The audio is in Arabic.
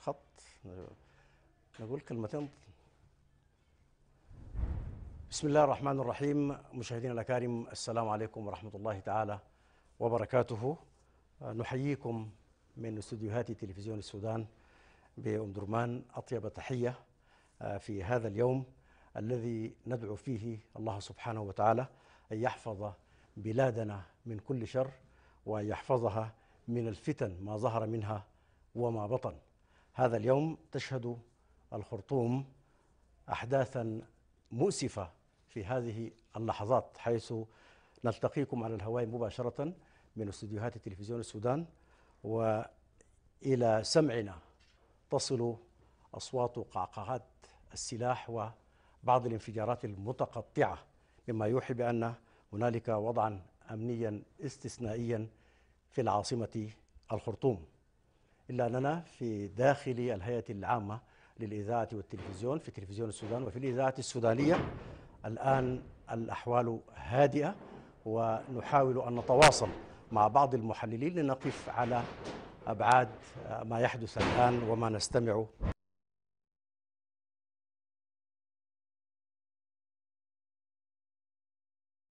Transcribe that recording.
خط نقول كلمتين بسم الله الرحمن الرحيم مشاهدينا الاكارم السلام عليكم ورحمه الله تعالى وبركاته نحييكم من استديوهات تلفزيون السودان بأم درمان أطيب تحية آه، في هذا اليوم الذي ندعو فيه الله سبحانه وتعالى أن يحفظ بلادنا من كل شر وأن يحفظها من الفتن ما ظهر منها وما بطن هذا اليوم تشهد الخرطوم احداثا مؤسفه في هذه اللحظات حيث نلتقيكم على الهواء مباشره من استديوهات تلفزيون السودان والى سمعنا تصل اصوات قعقعات السلاح وبعض الانفجارات المتقطعه مما يوحي بان هنالك وضعا امنيا استثنائيا في العاصمه الخرطوم إلا أننا في داخل الهيئة العامة للإذاعة والتلفزيون في تلفزيون السودان وفي الإذاعة السودانية الآن الأحوال هادئة ونحاول أن نتواصل مع بعض المحللين لنقف على أبعاد ما يحدث الآن وما نستمع